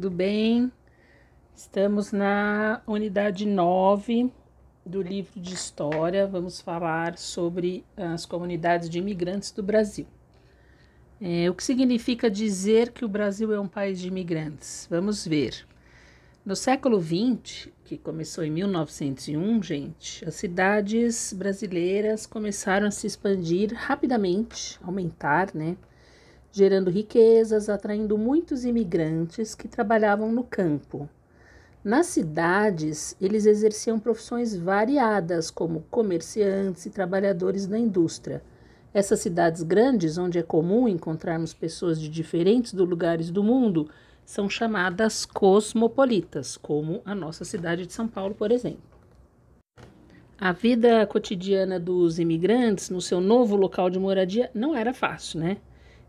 tudo bem? Estamos na unidade 9 do livro de História. Vamos falar sobre as comunidades de imigrantes do Brasil. É, o que significa dizer que o Brasil é um país de imigrantes? Vamos ver. No século XX, que começou em 1901, gente, as cidades brasileiras começaram a se expandir rapidamente, aumentar, né? gerando riquezas, atraindo muitos imigrantes que trabalhavam no campo. Nas cidades, eles exerciam profissões variadas, como comerciantes e trabalhadores da indústria. Essas cidades grandes, onde é comum encontrarmos pessoas de diferentes lugares do mundo, são chamadas cosmopolitas, como a nossa cidade de São Paulo, por exemplo. A vida cotidiana dos imigrantes no seu novo local de moradia não era fácil, né?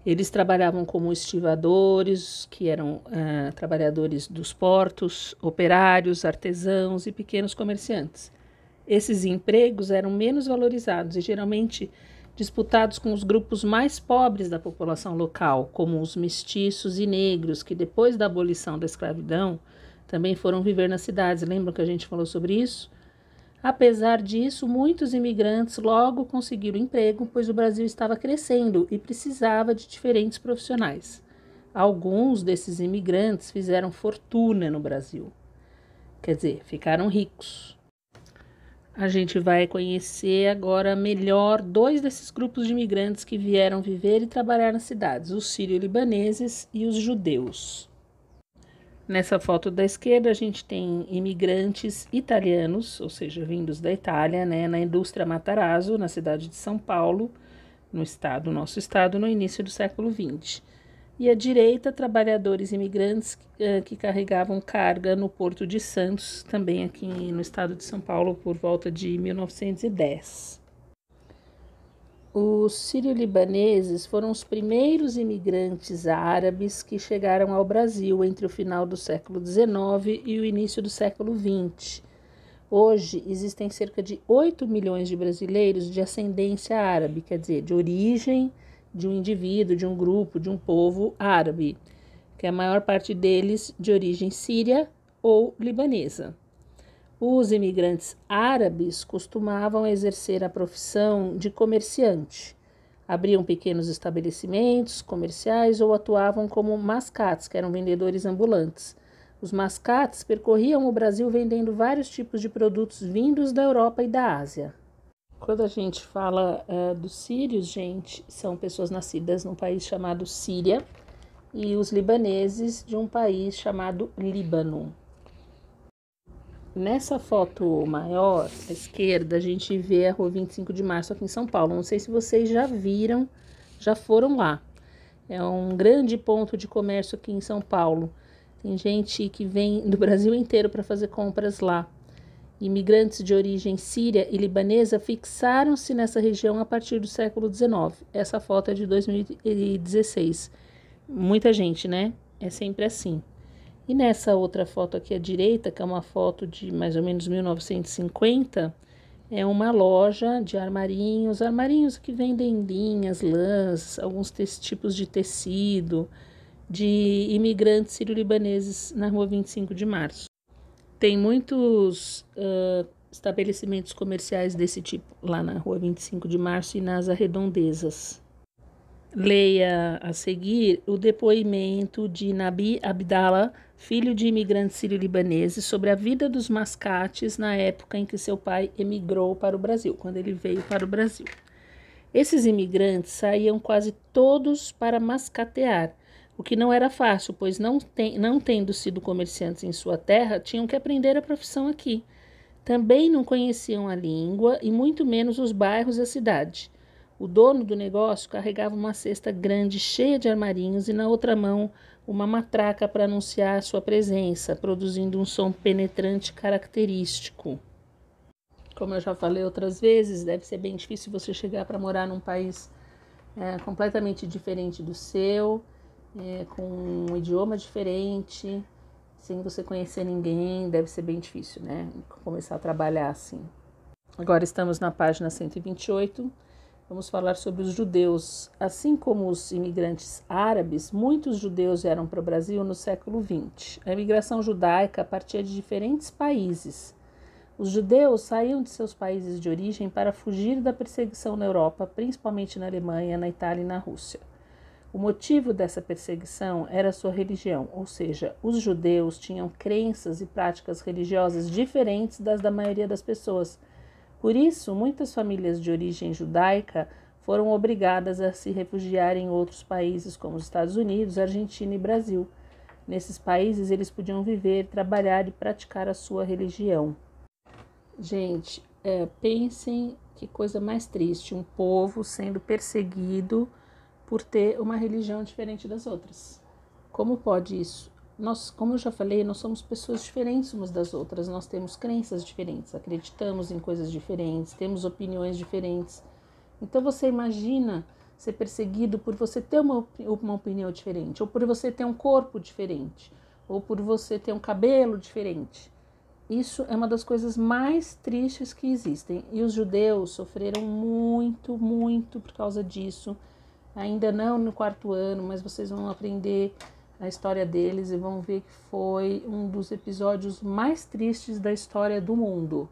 Eles trabalhavam como estivadores, que eram eh, trabalhadores dos portos, operários, artesãos e pequenos comerciantes. Esses empregos eram menos valorizados e geralmente disputados com os grupos mais pobres da população local, como os mestiços e negros, que depois da abolição da escravidão também foram viver nas cidades. Lembram que a gente falou sobre isso? Apesar disso, muitos imigrantes logo conseguiram emprego, pois o Brasil estava crescendo e precisava de diferentes profissionais. Alguns desses imigrantes fizeram fortuna no Brasil. Quer dizer, ficaram ricos. A gente vai conhecer agora melhor dois desses grupos de imigrantes que vieram viver e trabalhar nas cidades: os sírio-libaneses e os judeus. Nessa foto da esquerda, a gente tem imigrantes italianos, ou seja, vindos da Itália, né, na indústria Matarazzo, na cidade de São Paulo, no estado, nosso estado, no início do século XX. E à direita, trabalhadores imigrantes uh, que carregavam carga no Porto de Santos, também aqui no estado de São Paulo, por volta de 1910. Os sírio-libaneses foram os primeiros imigrantes árabes que chegaram ao Brasil entre o final do século XIX e o início do século XX. Hoje existem cerca de 8 milhões de brasileiros de ascendência árabe, quer dizer, de origem de um indivíduo, de um grupo, de um povo árabe, que a maior parte deles de origem síria ou libanesa. Os imigrantes árabes costumavam exercer a profissão de comerciante. Abriam pequenos estabelecimentos comerciais ou atuavam como mascates, que eram vendedores ambulantes. Os mascates percorriam o Brasil vendendo vários tipos de produtos vindos da Europa e da Ásia. Quando a gente fala uh, dos sírios, gente, são pessoas nascidas num país chamado Síria e os libaneses de um país chamado Líbano. Nessa foto maior, à esquerda, a gente vê a rua 25 de março aqui em São Paulo. Não sei se vocês já viram, já foram lá. É um grande ponto de comércio aqui em São Paulo. Tem gente que vem do Brasil inteiro para fazer compras lá. Imigrantes de origem síria e libanesa fixaram-se nessa região a partir do século XIX. Essa foto é de 2016. Muita gente, né? É sempre assim. E nessa outra foto aqui à direita, que é uma foto de mais ou menos 1950, é uma loja de armarinhos, armarinhos que vendem linhas, lãs, alguns tipos de tecido, de imigrantes sírio-libaneses na rua 25 de março. Tem muitos uh, estabelecimentos comerciais desse tipo lá na rua 25 de março e nas arredondezas. Leia a seguir o depoimento de Nabi Abdallah, filho de imigrantes sírio-libaneses, sobre a vida dos mascates na época em que seu pai emigrou para o Brasil, quando ele veio para o Brasil. Esses imigrantes saíam quase todos para mascatear, o que não era fácil, pois não, tem, não tendo sido comerciantes em sua terra, tinham que aprender a profissão aqui. Também não conheciam a língua e muito menos os bairros e a cidade. O dono do negócio carregava uma cesta grande cheia de armarinhos e na outra mão uma matraca para anunciar sua presença, produzindo um som penetrante característico. Como eu já falei outras vezes, deve ser bem difícil você chegar para morar num país é, completamente diferente do seu, é, com um idioma diferente, sem você conhecer ninguém, deve ser bem difícil, né? Começar a trabalhar assim. Agora estamos na página 128 Vamos falar sobre os judeus. Assim como os imigrantes árabes, muitos judeus vieram para o Brasil no século XX. A imigração judaica partia de diferentes países. Os judeus saíam de seus países de origem para fugir da perseguição na Europa, principalmente na Alemanha, na Itália e na Rússia. O motivo dessa perseguição era sua religião, ou seja, os judeus tinham crenças e práticas religiosas diferentes das da maioria das pessoas por isso, muitas famílias de origem judaica foram obrigadas a se refugiar em outros países como os Estados Unidos, Argentina e Brasil. Nesses países eles podiam viver, trabalhar e praticar a sua religião. Gente, é, pensem que coisa mais triste, um povo sendo perseguido por ter uma religião diferente das outras. Como pode isso? nós, como eu já falei, nós somos pessoas diferentes umas das outras, nós temos crenças diferentes, acreditamos em coisas diferentes, temos opiniões diferentes. Então você imagina ser perseguido por você ter uma, uma opinião diferente, ou por você ter um corpo diferente, ou por você ter um cabelo diferente. Isso é uma das coisas mais tristes que existem. E os judeus sofreram muito, muito por causa disso. Ainda não no quarto ano, mas vocês vão aprender a história deles e vão ver que foi um dos episódios mais tristes da história do mundo.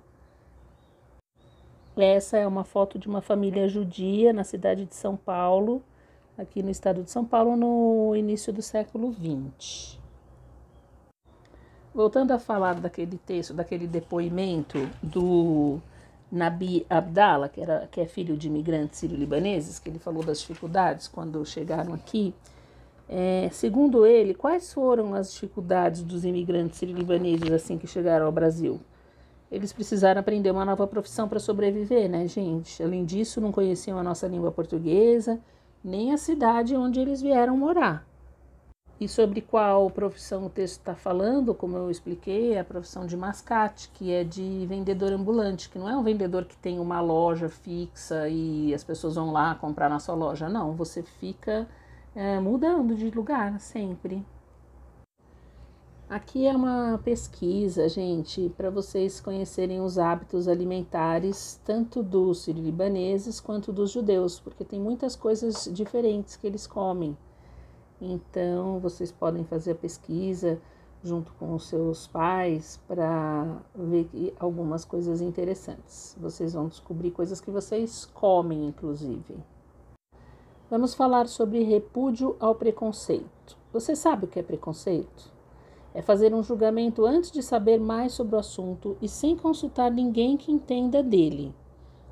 Essa é uma foto de uma família judia na cidade de São Paulo, aqui no estado de São Paulo, no início do século XX. Voltando a falar daquele texto, daquele depoimento do Nabi Abdallah, que, era, que é filho de imigrantes sírio-libaneses, que ele falou das dificuldades quando chegaram aqui, é, segundo ele, quais foram as dificuldades dos imigrantes sírio-libaneses assim que chegaram ao Brasil? Eles precisaram aprender uma nova profissão para sobreviver, né, gente? Além disso, não conheciam a nossa língua portuguesa, nem a cidade onde eles vieram morar. E sobre qual profissão o texto está falando, como eu expliquei, é a profissão de mascate, que é de vendedor ambulante, que não é um vendedor que tem uma loja fixa e as pessoas vão lá comprar na sua loja. Não, você fica é, mudando de lugar sempre. Aqui é uma pesquisa, gente, para vocês conhecerem os hábitos alimentares tanto dos libaneses quanto dos judeus, porque tem muitas coisas diferentes que eles comem. Então, vocês podem fazer a pesquisa junto com os seus pais para ver algumas coisas interessantes. Vocês vão descobrir coisas que vocês comem, inclusive. Vamos falar sobre repúdio ao preconceito. Você sabe o que é preconceito? É fazer um julgamento antes de saber mais sobre o assunto e sem consultar ninguém que entenda dele.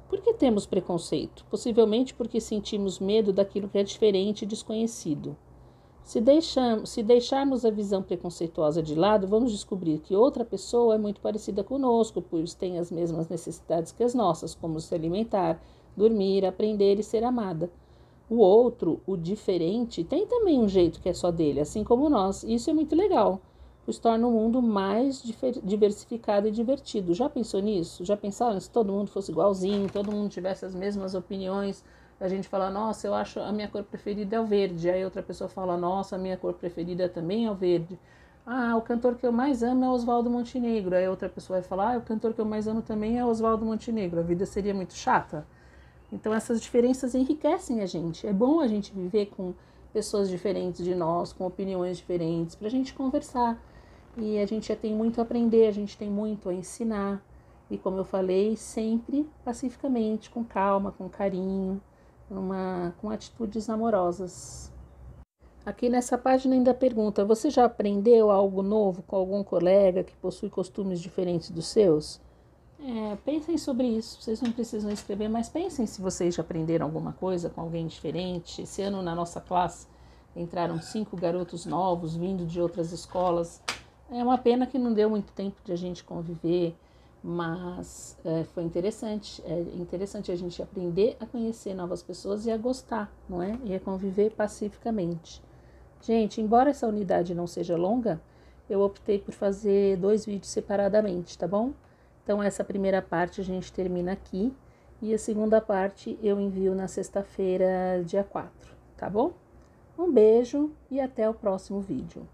Por que temos preconceito? Possivelmente porque sentimos medo daquilo que é diferente e desconhecido. Se, se deixarmos a visão preconceituosa de lado, vamos descobrir que outra pessoa é muito parecida conosco, pois tem as mesmas necessidades que as nossas, como se alimentar, dormir, aprender e ser amada o outro, o diferente, tem também um jeito que é só dele, assim como nós. Isso é muito legal, pois torna o mundo mais diversificado e divertido. Já pensou nisso? Já pensaram se todo mundo fosse igualzinho, todo mundo tivesse as mesmas opiniões? A gente fala, nossa, eu acho a minha cor preferida é o verde. Aí outra pessoa fala, nossa, a minha cor preferida também é o verde. Ah, o cantor que eu mais amo é Oswaldo Montenegro. Aí outra pessoa vai falar, ah, o cantor que eu mais amo também é Oswaldo Montenegro. A vida seria muito chata. Então essas diferenças enriquecem a gente. É bom a gente viver com pessoas diferentes de nós, com opiniões diferentes, para a gente conversar. E a gente já tem muito a aprender, a gente tem muito a ensinar. E como eu falei, sempre pacificamente, com calma, com carinho, uma, com atitudes amorosas. Aqui nessa página ainda pergunta: você já aprendeu algo novo com algum colega que possui costumes diferentes dos seus? É, pensem sobre isso. Vocês não precisam escrever, mas pensem se vocês já aprenderam alguma coisa com alguém diferente. Esse ano na nossa classe entraram cinco garotos novos vindo de outras escolas. É uma pena que não deu muito tempo de a gente conviver, mas é, foi interessante. É interessante a gente aprender a conhecer novas pessoas e a gostar, não é? E a conviver pacificamente. Gente, embora essa unidade não seja longa, eu optei por fazer dois vídeos separadamente, tá bom? Então, essa primeira parte a gente termina aqui e a segunda parte eu envio na sexta-feira, dia 4, tá bom? Um beijo e até o próximo vídeo.